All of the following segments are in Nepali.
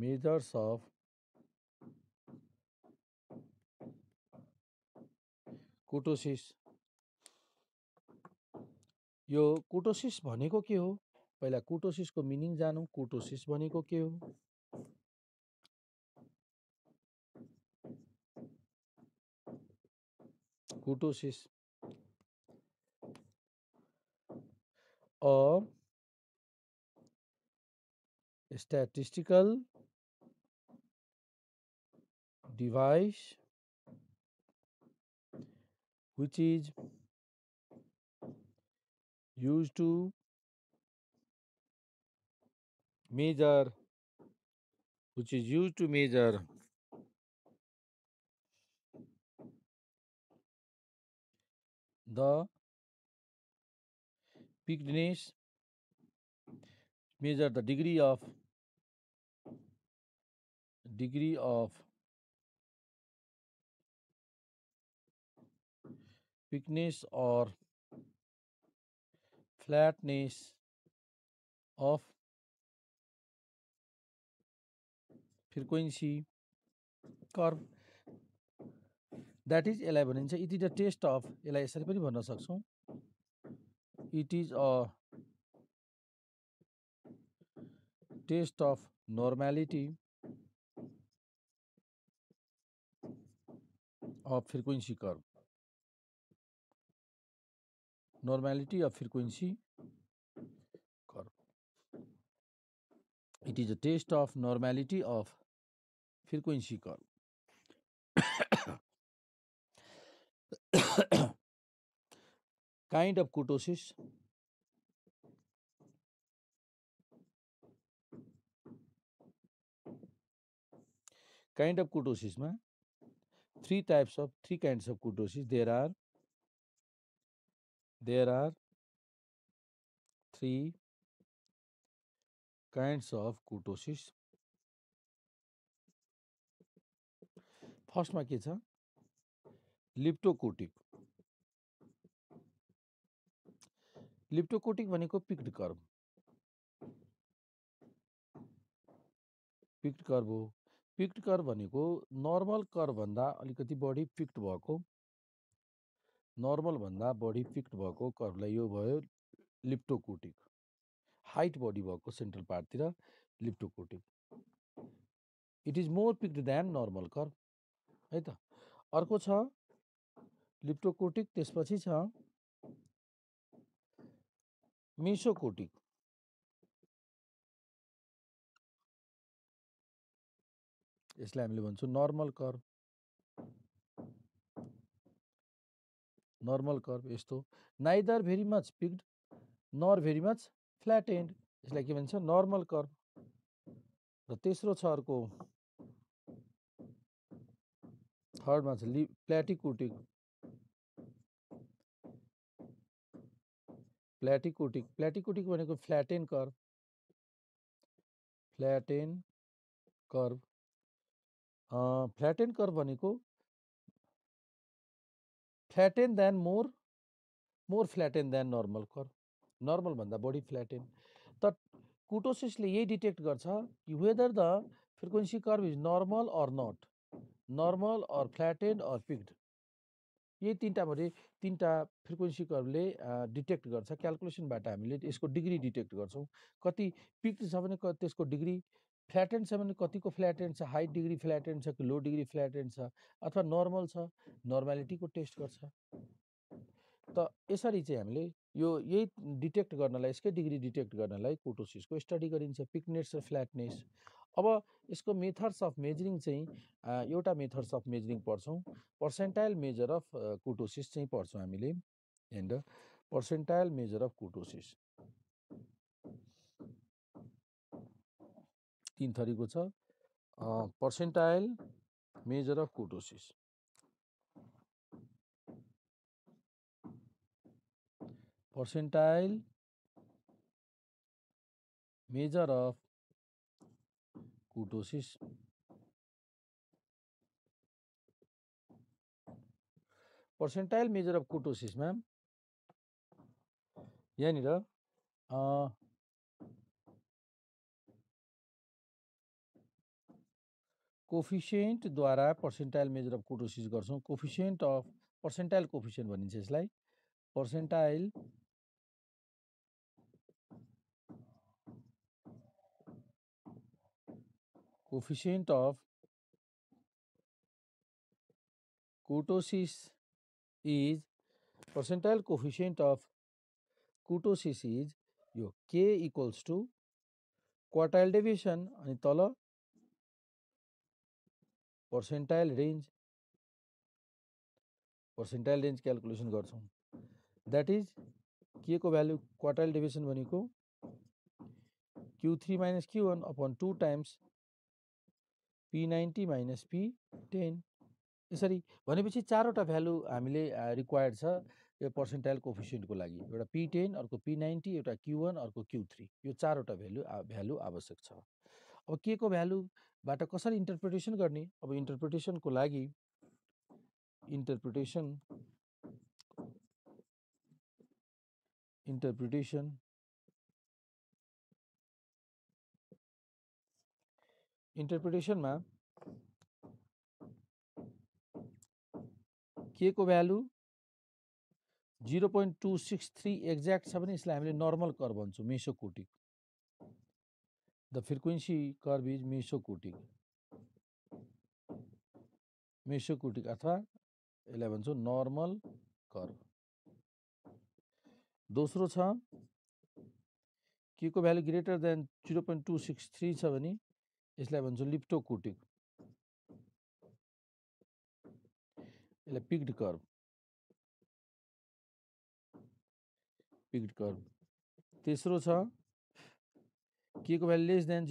measures of कुटोसिस यो कुटोसिस भनेको के हो पहिला कुटोसिसको मिनिङ जानौँ कुटोसिस भनेको के हो kurtosis a statistical device which is used to measure which is used to measure the thickness measure the degree of degree of thickness or flatness of frequency curve that is यसलाई भनिन्छ it is a test of यसलाई यसरी पनि भन्न सक्छौँ it is a test of normality of frequency curve normality of frequency curve. It is a test of normality of frequency curve. kind of kurtosis kind of kurtosis ma three types of three kinds of kurtosis there are There are three kinds of kurtosis फर्स्टमा के छ लिप्टोकोटिक लिप्टोकोटिक भनेको पिक्ड कर्भ पिक्ड कर्भ हो पिक्ड कर्भ भनेको नर्मल कर्भभन्दा अलिकति बढी पिक्ड भएको नर्मलभन्दा बढी फिक्ट भएको कर्वलाई यो भयो लिप्टोकोटिक हाइट बढी भएको सेन्ट्रल पार्टतिर leptokurtic it is more peaked than normal curve है त अर्को छ लिप्टोकोटिक त्यसपछि छ मिसोकोटिक यसलाई हामीले भन्छौँ नर्मल कर्भ नर्मल कर्भ यस्तो neither very much peaked nor very much flat and यसलाई के भन्छ नर्मल कर्भ र तेस्रो छ अर्को थर्डमा छ लि प्ल्याटिकोटिक प्ल्याटिकोटिक प्ल्याटिकोटिक भनेको flatten curve flatten curve flatten curve भनेको flatten than more more flatten than normal curve नर्मलभन्दा भन्दा बढी फ्ल्याटेन त कुटोसिसले यही डिटेक्ट गर्छ कि whether the frequency curve is normal or not normal or flattened or peaked यही तिनवटाभरि तिनवटा फ्रिक्वेन्सी कर्भले डिटेक्ट गर्छ क्यालकुलेसनबाट हामीले यसको डिग्री डिटेक्ट गर्छौँ कति पिक्ड छ भने त्यसको डिग्री एन्ड छ भने कतिको एन्ड छ हाई डिग्री एन्ड छ कि लो डिग्री एन्ड छ अथवा नर्मल छ नर्मालिटीको टेस्ट गर्छ त यसरी चाहिँ हामीले यो यही डिटेक्ट गर्नलाई यसकै डिग्री डिटेक्ट गर्नलाई कोटोसिसको स्टडी गरिन्छ पिकनेस र फ्ल्याटनेस अब यसको मेथड्स अफ मेजरिङ चाहिँ एउटा मेथड्स अफ मेजरिङ पढ्छौँ पर्सेन्टाइल मेजर अफ कोटोसिस चाहिँ पढ्छौँ हामीले and percentile measure of kurtosis तिन थरीको छ percentile measure of kurtosis percentile measure of kurtosis percentile measure of ma'am यहाँनिर कोफिसियन्ट द्वारा पर्सेन्टाइल मेजर अफ कोटोसिस गर्छौँ कोफिसियन्ट अफ पर्सेन्टाइल कोफिसियन्ट भनिन्छ यसलाई percentile coefficient of kurtosis is percentile coefficient of kurtosis is यो के इक्वल्स टु क्वार्टाइल डेभिएसन अनि तल percentile range percentile range calculation गर्छौँ द्याट इज के को भ्यालु क्वार्टाइल डिभिजन भनेको Q three minus Q one upon two times P ninety minus P ten यसरी भनेपछि चारवटा भ्यालु हामीले रिक्वायर्ड छ यो पर्सेन्टाइल कोफिसियन्टको लागि एउटा पी टेन अर्को पी नाइन्टी एउटा क्यु वान अर्को क्यु थ्री यो चारवटा भ्यालु भ्यालु आवश्यक छ अब के को भ्यालुबाट कसरी इन्टरप्रिटेसन गर्ने अब इन्टरप्रिटेसनको लागि इन्टरप्रिटेसन इन्टरप्रिटेसन इन्टरप्रिटेसनमा के को value zero point two six three exact छ भने यसलाई हामीले नर्मल कर भन्छौँ mesokurtic The frequency curve is mesocotic. Mesocotic अथवा 11 सो नॉर्मल कर्व दोस्रो छ के को value greater than zero point two six three छ भने यसलाई भन्छौँ लिप्टोकोटिक यसलाई पिक्ड कर्भ पिक्ड कर्भ तेस्रो छ k को वैल्यू लेस देन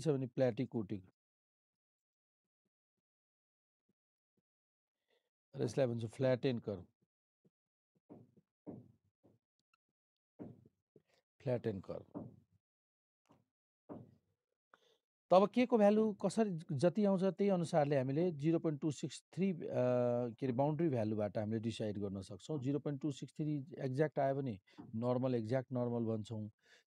सेवन प्लेटी कोटिंग इसलिए फ्लैट भन्छ कर फ्लैट फ्ल्याटेन कर तब के को भ्यालु कसरी जति आउँछ त्यही अनुसारले हामीले zero point two six three के अरे बााउन्ड्री भ्यालुबाट हामीले डिसाइड गर्न सक्छौँ zero point two six three exact आयो भने नर्मल एक्ज्याक्ट नर्मल भन्छौँ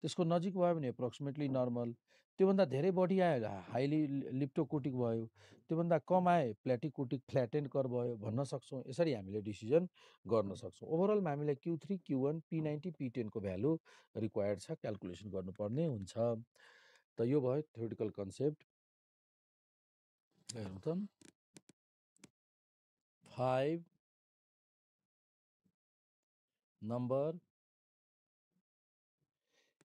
त्यसको नजिक भयो भने एप्रोक्सिमेटली नर्मल त्योभन्दा धेरै बढी आयो हाइली लिप्टोकोटिक भयो त्योभन्दा कम आयो प्ल्याटिकोटिक फ्ल्याटेन्ट कर भयो भन्न सक्छौँ यसरी हामीले डिसिजन गर्न सक्छौँ ओभरअलमा हामीलाई Q three Q one P ninety P टेनको भ्यालु रिक्वायर्ड छ क्यालकुलेसन गर्नुपर्ने हुन्छ त यो भयो थ्योरिटिकल कन्सेप्ट हेरौँ त फाइभ नम्बर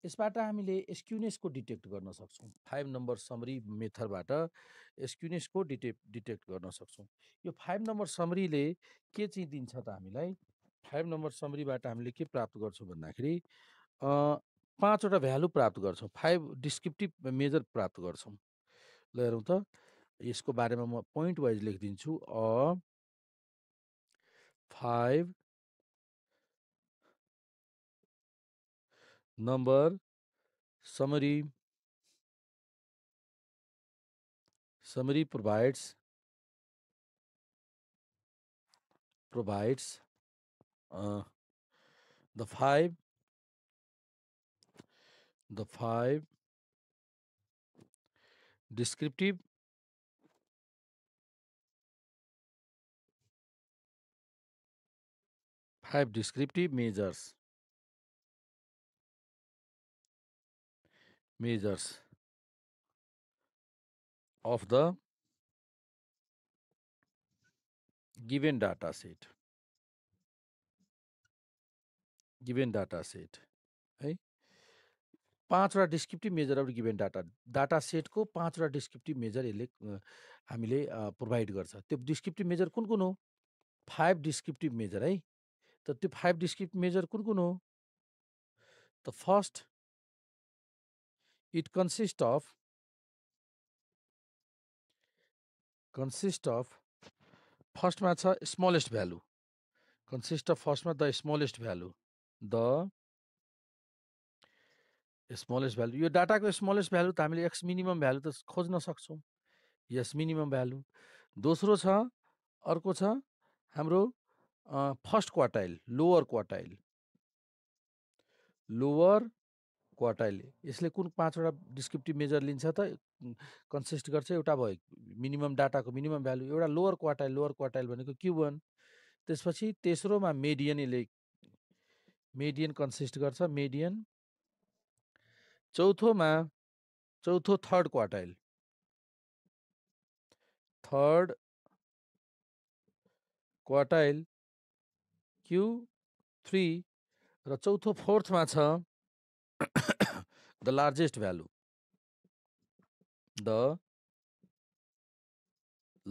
यसबाट हामीले एसक्युनेसको डिटेक्ट गर्न सक्छौँ फाइभ नम्बर समरी मेथडबाट एसक्युनेसको डिटे डिटेक्ट गर्न सक्छौँ यो फाइभ नम्बर समरीले के चाहिँ दिन्छ त हामीलाई फाइभ नम्बर समरीबाट हामीले के प्राप्त गर्छौँ भन्दाखेरि पाँचवटा भ्यालु प्राप्त गर्छौँ, फाइभ डिस्क्रिप्टिभ मेजर प्राप्त गर्छौँ। ल हेरौँ त यसको बारेमा म पोइन्ट वाइज लेखिदिन्छु a five number summary summary provides provides the five the five descriptive five descriptive measures measures of the given data set given data set पाँचवटा descriptive measure of given data data सेटको पाँचवटा डिस्क्रिप्टिभ मेजर यसले हामीले प्रोभाइड गर्छ त्यो डिस्क्रिप्टिभ मेजर कुन कुन हो फाइभ डिस्क्रिप्टिभ मेजर है त त्यो फाइभ डिस्क्रिप्टिभ मेजर कुन कुन हो त first it consist of consist of फर्स्टमा छ स्मलेस्ट भ्यालु कन्सिस्ट अफ फर्स्टमा the smallest value the smallest value यो डाटाको स्मलेस्ट भ्यालु त हामीले एक्स मिनिमम भ्यालु त खोज्न सक्छौँ यस मिनिमम भ्यालु दोस्रो छ अर्को छ हाम्रो first quartile lower quartile lower quartile यसले कुन पाँचवटा डिस्क्रिप्टिभ मेजर लिन्छ त कन्सिस्ट गर्छ एउटा भयो मिनिमम डाटाको मिनिमम भ्यालु एउटा लोवर क्वार्टाइल लोवर क्वार्टाइल भनेको क्यु वान त्यसपछि तेस्रोमा मेडियन यसले मेडियन कन्सिस्ट गर्छ मेडियन चौथोमा चौथो third quartile third quartile Q three र चौथो फोर्थमा छ the largest value the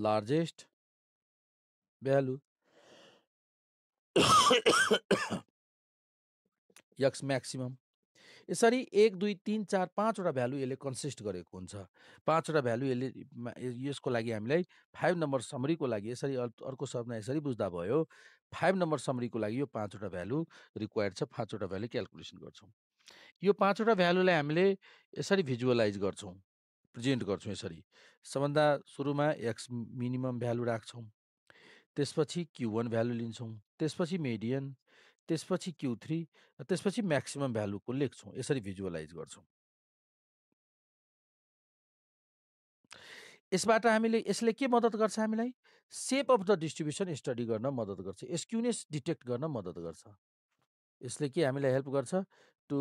largest value X maximum यसरी एक दुई तिन चार पाँचवटा भ्यालु यसले कन्सिस्ट गरेको हुन्छ पाँचवटा भ्यालु यसले यसको लागि हामीलाई फाइभ नम्बर समरीको लागि यसरी अर्को शब्दमा यसरी बुझ्दा भयो फाइभ नम्बर समरीको लागि यो पाँचवटा भ्यालु रिक्वायर्ड छ पाँचवटा भ्यालु क्यालकुलेसन गर्छौँ यो पाँचवटा भ्यालुलाई हामीले यसरी भिजुअलाइज गर्छौँ प्रेजेन्ट गर्छौँ यसरी सबभन्दा सुरुमा एक्स मिनिमम भ्यालु राख्छौँ त्यसपछि क्यु वान भ्यालु लिन्छौँ त्यसपछि मेडियन त्यसपछि क्यु थ्री त्यसपछि म्याक्सिमम् भ्यालुको लेख्छौँ यसरी भिजुअलाइज गर्छौँ यसबाट हामीले यसले के मद्दत गर्छ हामीलाई shape of the distribution study गर्न मद्दत गर्छ एसक्युनेस डिटेक्ट गर्न मद्दत गर्छ यसले के हामीलाई हेल्प गर्छ टु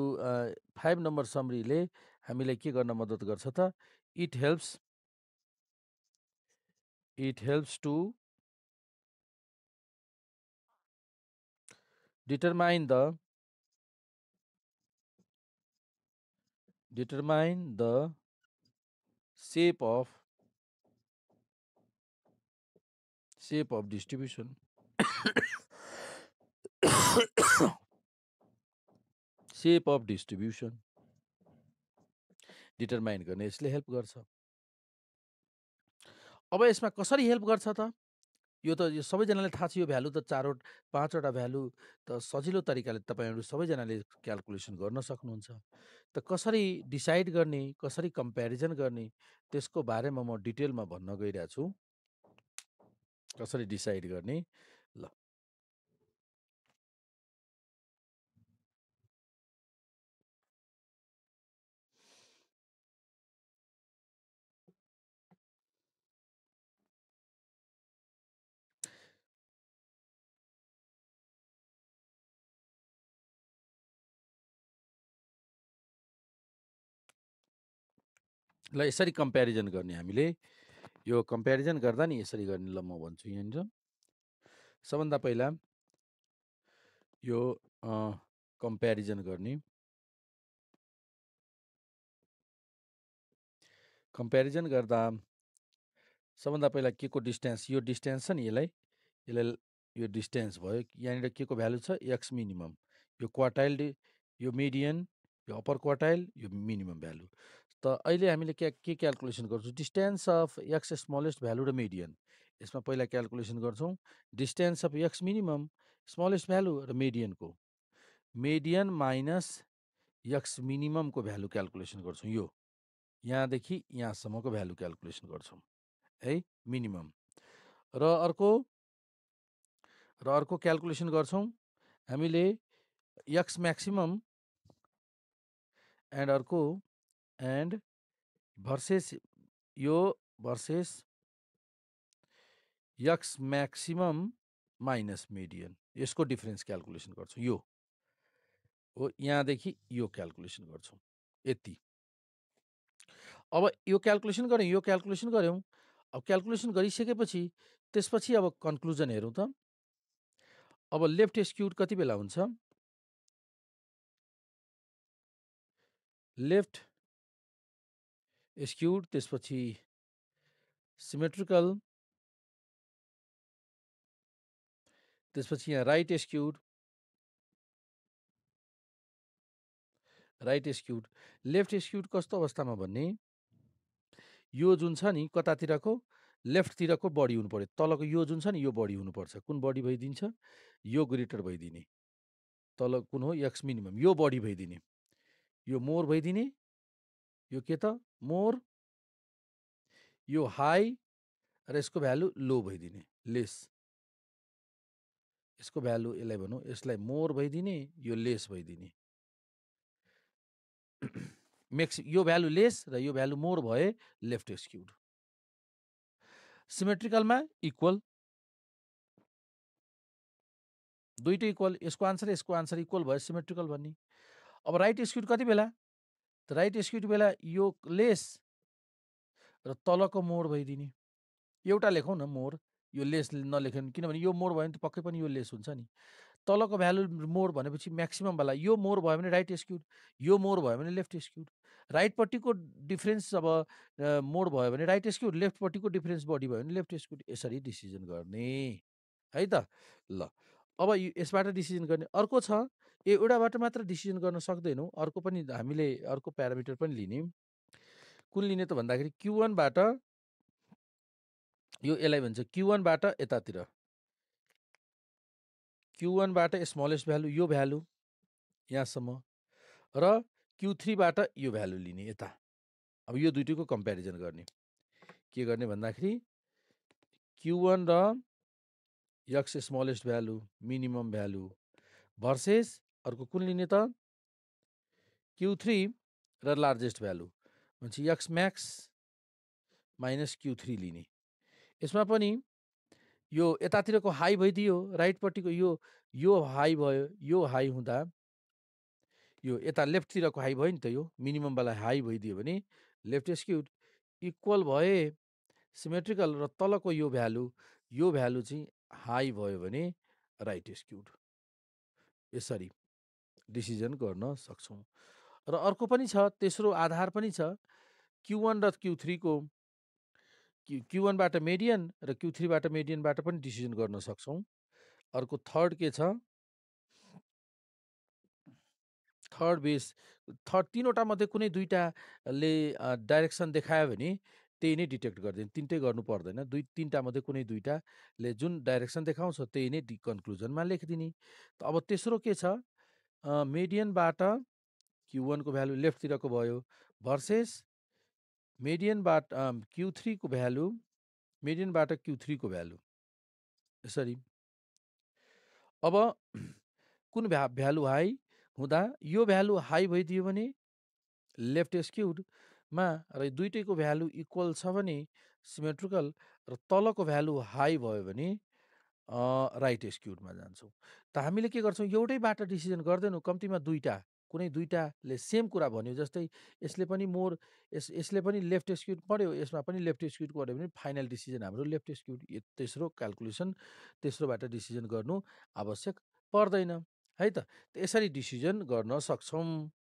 फाइभ नम्बर समरीले हामीलाई के गर्न मद्दत गर्छ त it helps it helps to determine the determine the shape of shape of distribution shape of distribution determine गर्ने यसले हेल्प गर्छ अब यसमा कसरी हेल्प गर्छ त यो त यो सबैजनालाई थाहा छ यो भ्यालु त चारवटा पाँचवटा भ्यालु त सजिलो तरिकाले तपाईँहरू सबैजनाले क्यालकुलेसन गर्न सक्नुहुन्छ त कसरी डिसाइड गर्ने कसरी कम्पेरिजन गर्ने त्यसको बारेमा म डिटेलमा भन्न छु कसरी डिसाइड गर्ने ल यसरी कम्पेरिजन गर्ने हामीले यो कम्पेरिजन गर्दा नि यसरी गर्ने ल म भन्छु यहाँनिर सबभन्दा पहिला यो कम्पेरिजन गर्ने कम्पेरिजन गर्दा सबभन्दा पहिला के को डिस्टेन्स यो डिस्टेन्स छ नि यसलाई यसलाई यो डिस्टेन्स भयो यहाँनिर के को भ्यालु छ एक्स मिनिमम यो क्वार्टाइल यो मिडियन यो अप्पर क्वार्टाइल यो मिनिमम भ्यालु त अहिले हामीले क्या के क्यालकुलेसन गर्छौँ distance of X smallest value र मिडियन यसमा पहिला क्यालकुलेसन गर्छौँ distance of X minimum smallest value र मेडियनको मेडियन माइनस एक्स मिनिममको भ्यालु क्यालकुलेसन गर्छौँ यो यहाँदेखि यहाँसम्मको भ्यालु क्यालकुलेसन गर्छौँ है मिनिमम र अर्को र अर्को क्यालकुलेसन गर्छौँ हामीले एक्स म्याक्सिमम एन्ड अर्को एन्ड भर्सेस यो versus X maximum minus median यसको डिफरेन्स क्यालकुलेसन गर्छौँ यो हो यहाँदेखि यो क्यालकुलेसन गर्छौँ यति अब यो क्यालकुलेसन गऱ्यौँ यो क्यालकुलेसन गऱ्यौँ अब क्यालकुलेसन गरिसकेपछि त्यसपछि अब कन्क्लुजन हेरौँ त अब लेफ्ट स्क्युड कति बेला हुन्छ लेफ्ट एस्क्युड त्यसपछि सिमेट्रिकल त्यसपछि यहाँ right skewed right skewed left skewed कस्तो अवस्थामा भन्ने यो जुन छ नि कतातिरको लेफ्टतिरको बडी हुनु पऱ्यो तलको यो जुन छ नि यो बडी हुनुपर्छ कुन बडी भइदिन्छ यो ग्रेटर भइदिने तल कुन हो एक्स मिनिमम यो बडी भइदिने यो मोर भइदिने यो के त मोर यो हाई र यसको भ्यालु लो भइदिने लेस यसको भ्यालु यसलाई भनौँ यसलाई मोर भइदिने यो लेस भइदिने मेक्स यो भ्यालु लेस र यो भ्यालु मोर भए लेफ्ट एक्सक्युड सिमेट्रिकलमा इक्वल दुइटै इक्वल यसको आन्सर यसको आन्सर इक्वल भयो सिमेट्रिकल भन्ने अब राइट स्क्युड कति बेला राइट स्क्युट बेला यो लेस र तलको मोड भइदिने एउटा लेखौँ न मोड यो लेस नलेख्यो किनभने यो मोड भयो भने त पक्कै पनि यो लेस हुन्छ नि तलको भ्यालु मोड भनेपछि म्याक्सिममवाला यो मोड भयो भने राइट स्क्युट यो मोड भयो भने लेफ्ट स्क्युट राइटपट्टिको डिफ्रेन्स अब मोड भयो भने राइट स्क्युट लेफ्टपट्टिको डिफ्रेन्स बडी भयो भने लेफ्ट स्क्युट यसरी डिसिजन गर्ने है त ल अब यसबाट डिसिजन गर्ने अर्को छ ए एउटाबाट मात्र डिसिजन गर्न सक्दैनौँ अर्को पनि हामीले अर्को प्यारामिटर पनि लिने कुन लिने त भन्दाखेरि क्युवानबाट यो यसलाई भन्छ क्युवानबाट यतातिर क्युवानबाट स्मलेस्ट भ्यालु यो भ्यालु यहाँसम्म र क्यु थ्रीबाट यो भ्यालु लिने यता अब यो दुइटैको कम्पेरिजन गर्ने के गर्ने भन्दाखेरि क्युवान र X smallest value minimum value versus अर्को कुन लिने त क्यु थ्री र लार्जेस्ट भ्यालु भनेपछि X max minus Q three लिने यसमा पनि यो यतातिरको हाई भइदियो राइटपट्टिको यो यो हाई भयो यो हाई हुँदा यो यता लेफ्टतिरको हाई भयो नि त यो मिनिममवाला हाई भइदियो भने लेफ्ट स्क्युट इक्वल भए सिमेट्रिकल र तलको यो भ्यालु यो भ्यालु चाहिँ हाई भयो भने राइट इज क्युड यसरी डिसिजन गर्न सक्छौँ र अर्को पनि छ तेस्रो आधार पनि छ क्यु वान र क्यु थ्रीको क्यु क्यु वानबाट मेडियन र क्यु थ्रीबाट मेडियनबाट पनि डिसिजन गर्न सक्छौँ अर्को थर्ड के छ थर्ड बेस थर्ड तिनवटा मध्ये कुनै दुईवटाले डाइरेक्सन देखायो भने त्यही नै डिटेक्ट गरिदिने तिनटै गर्नु पर्दैन दुई तिनवटा मध्ये कुनै दुईवटाले जुन डाइरेक्सन देखाउँछ त्यही नै कन्क्लुजनमा लेखिदिने त अब तेस्रो के छ मेडियनबाट क्यु वानको भ्यालु लेफ्टतिरको भयो भर्सेस मेडियनबाट क्यु थ्रीको भ्यालु मेडियनबाट क्यु थ्रीको भ्यालु यसरी अब कुन भ्या भ्यालु हाई हुँदा यो भ्यालु हाई भइदियो भने लेफ्ट स्क्युड मा र दुइटैको भ्यालु इक्वल छ भने सिमेट्रिकल र तलको भ्यालु हाई भयो भने राइट एस्क्युटमा जान्छौँ त हामीले के गर्छौँ एउटैबाट डिसिजन गर्दैनौँ कम्तीमा दुईवटा कुनै दुईवटाले सेम कुरा भन्यो जस्तै यसले पनि मोर यस यसले पनि लेफ्ट एस्क्युट पढ्यो यसमा पनि लेफ्ट एस्क्युट पढ्यो भने फाइनल डिसिजन हाम्रो लेफ्ट एस्क्युट तेस्रो क्यालकुलेसन तेस्रोबाट डिसिजन गर्नु आवश्यक पर्दैन है त यसरी डिसिजन गर्न सक्छौँ